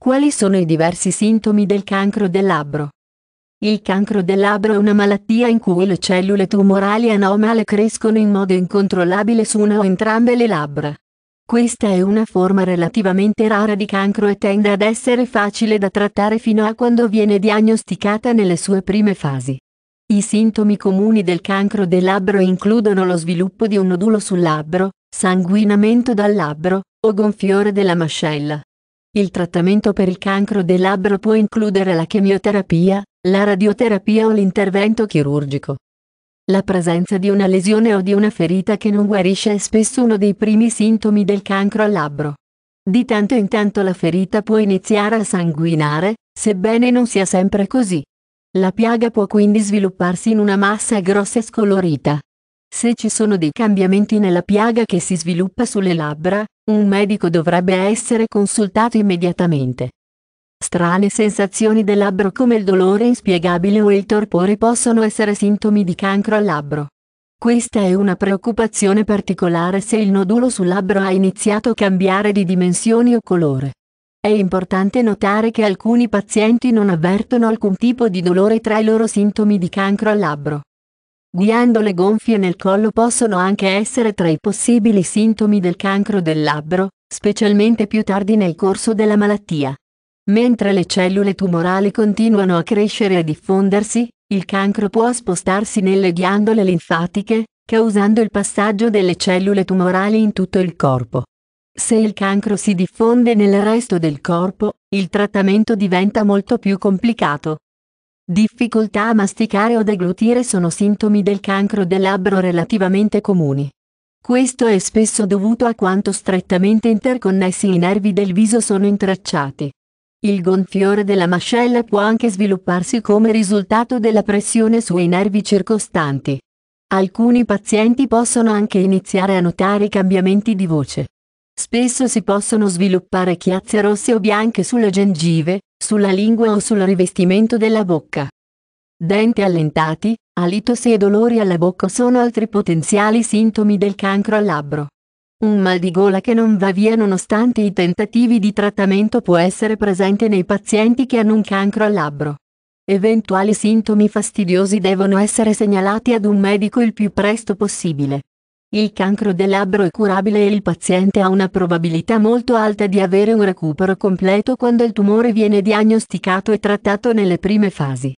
Quali sono i diversi sintomi del cancro del labbro? Il cancro del labbro è una malattia in cui le cellule tumorali anomale crescono in modo incontrollabile su una o entrambe le labbra. Questa è una forma relativamente rara di cancro e tende ad essere facile da trattare fino a quando viene diagnosticata nelle sue prime fasi. I sintomi comuni del cancro del labbro includono lo sviluppo di un nodulo sul labbro, sanguinamento dal labbro, o gonfiore della mascella. Il trattamento per il cancro del labbro può includere la chemioterapia, la radioterapia o l'intervento chirurgico. La presenza di una lesione o di una ferita che non guarisce è spesso uno dei primi sintomi del cancro al labbro. Di tanto in tanto la ferita può iniziare a sanguinare, sebbene non sia sempre così. La piaga può quindi svilupparsi in una massa grossa e scolorita, se ci sono dei cambiamenti nella piaga che si sviluppa sulle labbra, un medico dovrebbe essere consultato immediatamente. Strane sensazioni del labbro come il dolore inspiegabile o il torpore possono essere sintomi di cancro al labbro. Questa è una preoccupazione particolare se il nodulo sul labbro ha iniziato a cambiare di dimensioni o colore. È importante notare che alcuni pazienti non avvertono alcun tipo di dolore tra i loro sintomi di cancro al labbro. Ghiandole gonfie nel collo possono anche essere tra i possibili sintomi del cancro del labbro, specialmente più tardi nel corso della malattia. Mentre le cellule tumorali continuano a crescere e diffondersi, il cancro può spostarsi nelle ghiandole linfatiche, causando il passaggio delle cellule tumorali in tutto il corpo. Se il cancro si diffonde nel resto del corpo, il trattamento diventa molto più complicato. Difficoltà a masticare o deglutire sono sintomi del cancro del labbro relativamente comuni. Questo è spesso dovuto a quanto strettamente interconnessi i nervi del viso sono intracciati. Il gonfiore della mascella può anche svilupparsi come risultato della pressione sui nervi circostanti. Alcuni pazienti possono anche iniziare a notare i cambiamenti di voce. Spesso si possono sviluppare chiazze rosse o bianche sulle gengive, sulla lingua o sul rivestimento della bocca. Denti allentati, alitosi e dolori alla bocca sono altri potenziali sintomi del cancro al labbro. Un mal di gola che non va via nonostante i tentativi di trattamento può essere presente nei pazienti che hanno un cancro al labbro. Eventuali sintomi fastidiosi devono essere segnalati ad un medico il più presto possibile. Il cancro del labbro è curabile e il paziente ha una probabilità molto alta di avere un recupero completo quando il tumore viene diagnosticato e trattato nelle prime fasi.